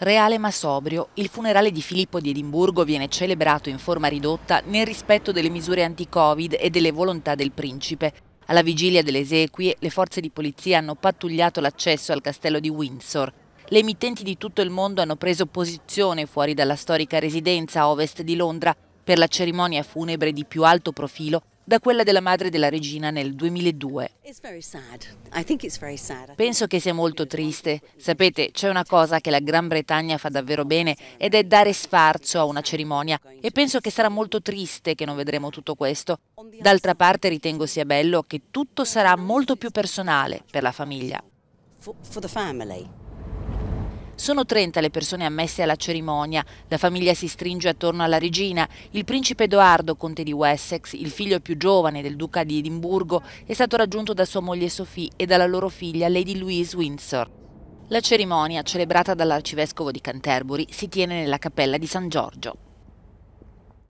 Reale ma sobrio, il funerale di Filippo di Edimburgo viene celebrato in forma ridotta nel rispetto delle misure anti-Covid e delle volontà del principe. Alla vigilia delle esequie, le forze di polizia hanno pattugliato l'accesso al castello di Windsor. Le emittenti di tutto il mondo hanno preso posizione fuori dalla storica residenza a ovest di Londra per la cerimonia funebre di più alto profilo da quella della madre della regina nel 2002. Penso che sia molto triste. Sapete, c'è una cosa che la Gran Bretagna fa davvero bene ed è dare sfarzo a una cerimonia e penso che sarà molto triste che non vedremo tutto questo. D'altra parte ritengo sia bello che tutto sarà molto più personale per la famiglia. Sono 30 le persone ammesse alla cerimonia. La famiglia si stringe attorno alla regina. Il principe Edoardo, conte di Wessex, il figlio più giovane del duca di Edimburgo, è stato raggiunto da sua moglie Sophie e dalla loro figlia Lady Louise Windsor. La cerimonia, celebrata dall'arcivescovo di Canterbury, si tiene nella cappella di San Giorgio.